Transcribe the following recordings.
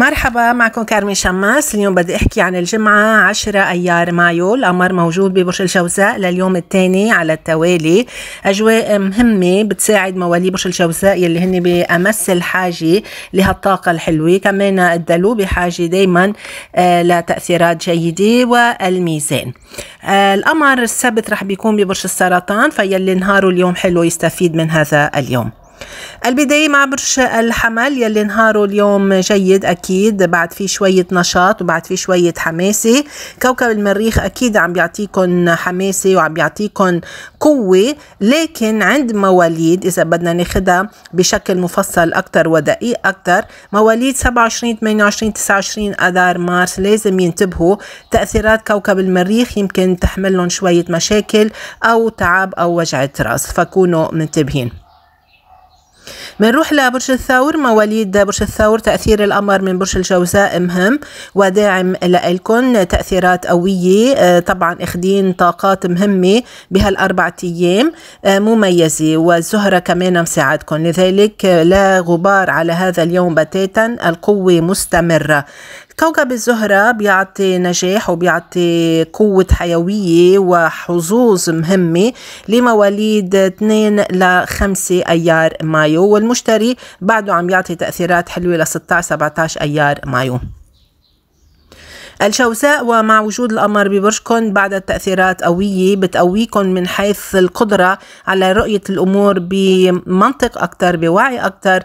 مرحبا معكم كارمي شماس اليوم بدي احكي عن الجمعة 10 ايار مايو القمر موجود ببرج الجوزاء لليوم الثاني على التوالي اجواء مهمة بتساعد موالي برج الجوزاء يلي هن بامس الحاجة لهالطاقة الحلوة كمان الدلو بحاجة دايما آه، لتأثيرات جيدة والميزان آه، القمر السبت رح بيكون ببرج السرطان فيلي نهاره اليوم حلو يستفيد من هذا اليوم البداية مع برج الحمل يلي نهاره اليوم جيد أكيد بعد في شوية نشاط وبعد في شوية حماسة كوكب المريخ أكيد عم بيعطيكم حماسة وعم بيعطيكم قوة لكن عند مواليد إذا بدنا ناخدها بشكل مفصل أكتر ودقيق أكتر مواليد 27 28 29 أذار مارس لازم ينتبهوا تأثيرات كوكب المريخ يمكن تحملهم شوية مشاكل أو تعب أو وجعة راس فكونوا منتبهين بنروح لبرج الثور مواليد برج الثور تأثير القمر من برج الجوزاء مهم وداعم لإلكم تأثيرات قوية آه، طبعا اخدين طاقات مهمة بهالأربعة أيام آه، مميزة والزهرة كمان مساعدكم لذلك آه، لا غبار على هذا اليوم بتاتا القوة مستمرة كوكب الزهرة بيعطي نجاح وبيعطي قوة حيوية وحظوظ مهمة لمواليد 2 ل 5 أيار مايو والمشتري بعده عم يعطي تأثيرات حلوة ل 16 17 أيار مايو الشوساء ومع وجود القمر ببرجكم بعد التأثيرات قوية بتقويكم من حيث القدرة على رؤية الأمور بمنطق أكثر بوعي أكثر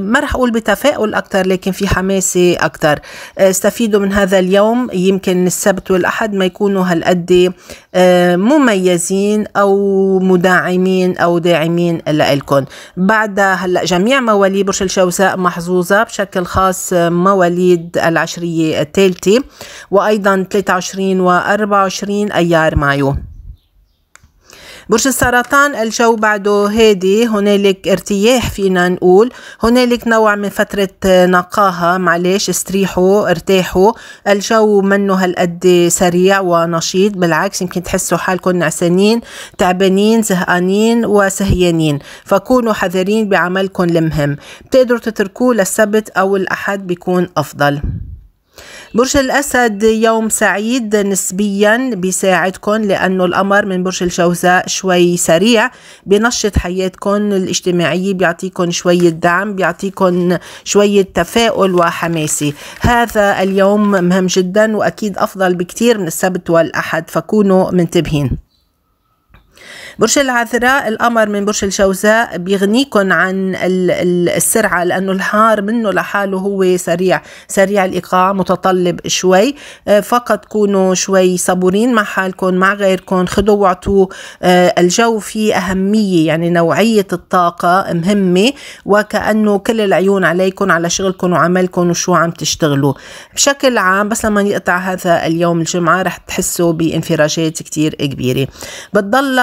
ما رح أقول بتفاؤل أكثر لكن في حماسة أكثر آه، استفيدوا من هذا اليوم يمكن السبت والأحد ما يكونوا هالقد آه، مميزين أو مداعمين أو داعمين لإلكم بعد هلأ جميع مواليد برج الشوساء محظوظة بشكل خاص مواليد العشرية التالية حبيبتي وأيضا 23 و 24 أيار مايو برج السرطان الجو بعده هادي هنالك ارتياح فينا نقول هنالك نوع من فترة نقاهة معلش استريحوا ارتاحوا الجو منه هالقد سريع ونشيط بالعكس يمكن تحسوا حالكم نعسانين تعبانين زهقانين وسهيانين فكونوا حذرين بعملكم المهم بتقدروا تتركوه للسبت أو الأحد بيكون أفضل برج الأسد يوم سعيد نسبيا بيساعدكم لأنه القمر من برج الجوزاء شوي سريع بنشط حياتكم الاجتماعية بيعطيكم شوية دعم بيعطيكم شوية تفاؤل وحماسي هذا اليوم مهم جدا وأكيد أفضل بكتير من السبت والأحد فكونوا منتبهين برج العذراء القمر من برج الجوزاء بيغنيكم عن السرعة لأنه الحار منه لحاله هو سريع سريع الإيقاع متطلب شوي آه، فقط كونوا شوي صبورين مع حالكم مع غيركم خدوا وعطوا آه، الجو فيه أهمية يعني نوعية الطاقة مهمة وكأنه كل العيون عليكم على شغلكم وعملكم وشو عم تشتغلوا بشكل عام بس لما يقطع هذا اليوم الجمعة رح تحسوا بانفراجات كتير كبيرة بتضل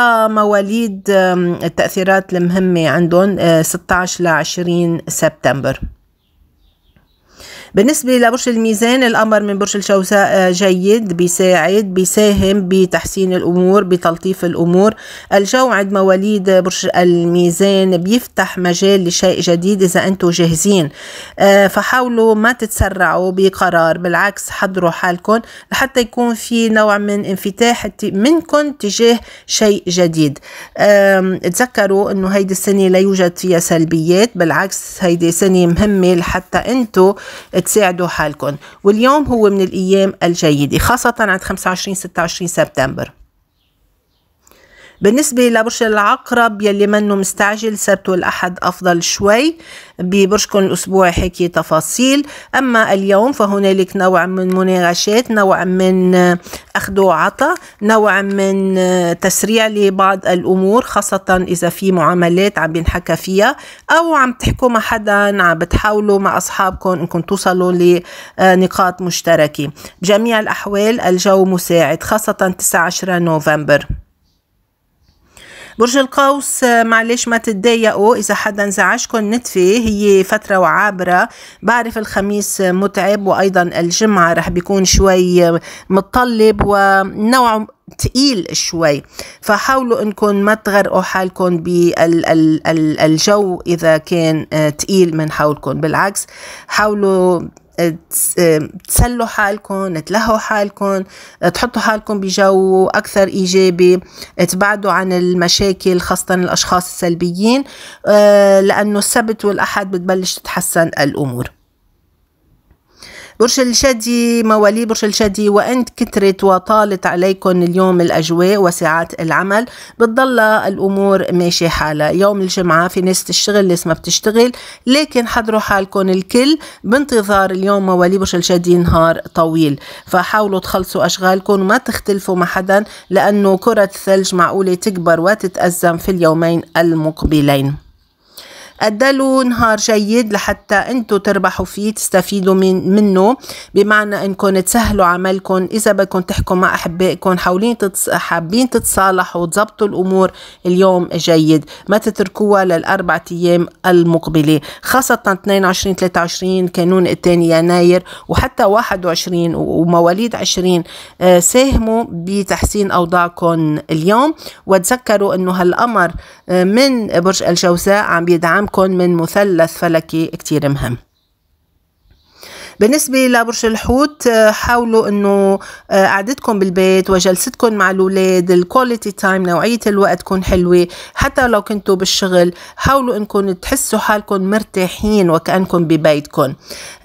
مواليد التأثيرات المهمة عندهم 16 ل 20 سبتمبر بالنسبة لبرج الميزان القمر من برج الجوزاء آه، جيد بيساعد بيساهم بتحسين الأمور بتلطيف الأمور الجو عند مواليد برج الميزان بيفتح مجال لشيء جديد إذا أنتم جاهزين آه، فحاولوا ما تتسرعوا بقرار بالعكس حضروا حالكم لحتى يكون في نوع من انفتاح منكم تجاه شيء جديد تذكروا أنه هيدي السنة لا يوجد فيها سلبيات بالعكس هيدي سنة مهمة لحتى أنتم تساعدوا حالكم واليوم هو من الأيام الجيدة خاصة عند 25 26 سبتمبر بالنسبة لبرج العقرب يلي منه مستعجل سبت والأحد أفضل شوي ببرجكم الأسبوع حكي تفاصيل أما اليوم فهنالك نوع من مناغشات نوع من أخذ وعطى نوع من تسريع لبعض الأمور خاصة إذا في معاملات عم بينحكى فيها أو عم تحكوا مع حدا عم بتحاولوا مع أصحابكم إنكم توصلوا لنقاط مشتركة بجميع الأحوال الجو مساعد خاصة 9 10 نوفمبر برج القوس معلش ما تتضايقوا اذا حدا انزعجكم نتفي هي فتره وعابره بعرف الخميس متعب وايضا الجمعه رح بيكون شوي متطلب ونوع تقيل شوي فحاولوا انكم ما تغرقوا حالكم بالجو اذا كان تقيل من حولكم بالعكس حاولوا تسلوا حالكم تلهوا حالكم تحطوا حالكم بجو أكثر إيجابي تبعدوا عن المشاكل خاصة الأشخاص السلبيين آه، لأنه السبت والأحد بتبلش تتحسن الأمور برج الجدي موالي برج الجدي وإن كترت وطالت عليكم اليوم الأجواء وساعات العمل بتضل الأمور ماشي حالها يوم الجمعة في ناس تشتغل ناس ما بتشتغل لكن حضروا حالكم الكل بانتظار اليوم موالي برج الجدي نهار طويل فحاولوا تخلصوا أشغالكم وما تختلفوا مع حدا لأنه كرة الثلج معقولة تكبر وتتأزم في اليومين المقبلين قدلوا نهار جيد لحتى انتو تربحوا فيه تستفيدوا من منه بمعنى انكم تسهلوا عملكم اذا بدكم تحكوا مع احبائكم حاولين تتص... حابين تتصالحوا وتظبطوا الامور اليوم جيد ما تتركوها للاربع ايام المقبله خاصه 22 23 كانون الثاني يناير وحتى 21 ومواليد 20 آه، ساهموا بتحسين اوضاعكم اليوم وتذكروا انه هالقمر آه، من برج الجوزاء عم بيدعم دعمكم من مثلث فلكي كتير مهم بالنسبة لبرج الحوت آه، حاولوا انه آه، قعدتكم بالبيت وجلستكم مع الاولاد الكواليتي تايم نوعية الوقت تكون حلوة حتى لو كنتوا بالشغل حاولوا انكم تحسوا حالكم مرتاحين وكأنكم ببيتكم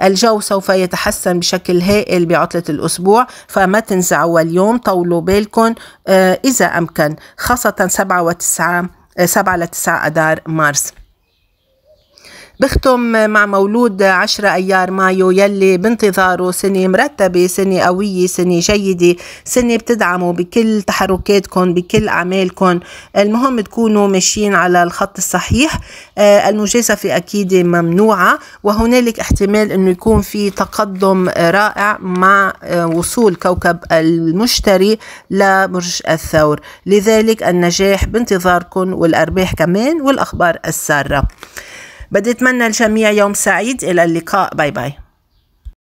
الجو سوف يتحسن بشكل هائل بعطلة الاسبوع فما تنزعوا اليوم طولوا بالكم آه، اذا امكن خاصة سبعة وتسعة سبعة لتسعة اذار مارس بختم مع مولود 10 أيار مايو يلي بانتظاره سنة مرتبة سنة قوية سنة جيدة سنة بتدعموا بكل تحركاتكم بكل أعمالكم المهم تكونوا ماشيين على الخط الصحيح آه، المجازفة أكيد ممنوعة وهنالك احتمال أنه يكون في تقدم رائع مع آه، وصول كوكب المشتري لبرج الثور لذلك النجاح بانتظاركم والأرباح كمان والأخبار السارة بدي أتمنى الجميع يوم سعيد إلى اللقاء باي باي